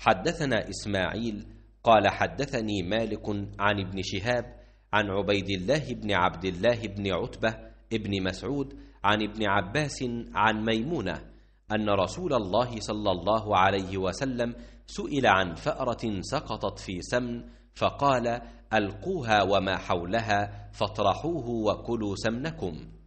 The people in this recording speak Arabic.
حدثنا إسماعيل قال حدثني مالك عن ابن شهاب عن عبيد الله بن عبد الله بن عتبة ابن مسعود عن ابن عباس عن ميمونة أن رسول الله صلى الله عليه وسلم سئل عن فأرة سقطت في سمن فقال ألقوها وما حولها فاطرحوه وكلوا سمنكم